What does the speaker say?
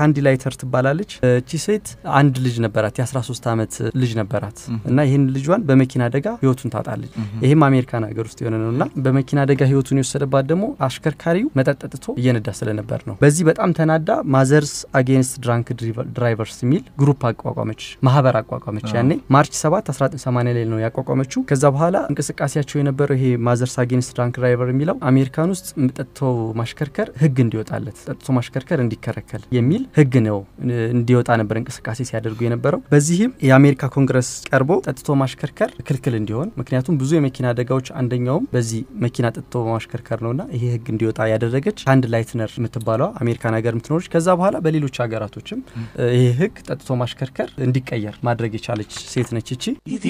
ካንዲ ላይተር ትባላለች። እቺ ሴት አንድ ልጅ ነበራት፣ የ13 ዓመት ልጅ ነበራት እና ይህን ልጇን በመኪና አደጋ ህይወቱን ታጣለች። ይህም አሜሪካን ሀገር ውስጥ የሆነ ነው እና በመኪና አደጋ ህይወቱን የወሰደባት ደግሞ አሽከርካሪው መጠጥ ጠጥቶ እየነዳ ስለነበር ነው። በዚህ በጣም ተናዳ ማዘርስ አጌንስት ድራንክ ድራይቨርስ የሚል ግሩፕ አቋቋመች፣ ማህበር አቋቋመች። ያኔ ማርች 7 1980 ላይ ነው ያቋቋመችው። ከዛ በኋላ እንቅስቃሴያቸው የነበረው ይሄ ማዘርስ አጌንስት ድራንክ ድራይቨር የሚለው አሜሪካን ውስጥ ጠጥቶ ማሽከርከር ህግ እንዲወጣለት፣ ጠጥቶ ማሽከርከር እንዲከለከል የሚል ህግ ነው እንዲወጣ ነበር እንቅስቃሴ ሲያደርጉ የነበረው። በዚህም የአሜሪካ ኮንግረስ ቀርቦ ጠጥቶ ማሽከርከር ክልክል እንዲሆን ምክንያቱም ብዙ የመኪና አደጋዎች አንደኛውም በዚህ መኪና ጠጥቶ ማሽከርከር ነውና ይሄ ህግ እንዲወጣ ያደረገች አንድ ላይትነር የምትባለዋ አሜሪካን ሀገር የምትኖረች ከዛ በኋላ በሌሎች ሀገራቶችም ይሄ ህግ ጠጥቶ ማሽከርከር እንዲቀየር ማድረግ የቻለች ሴት ነች። እቺ።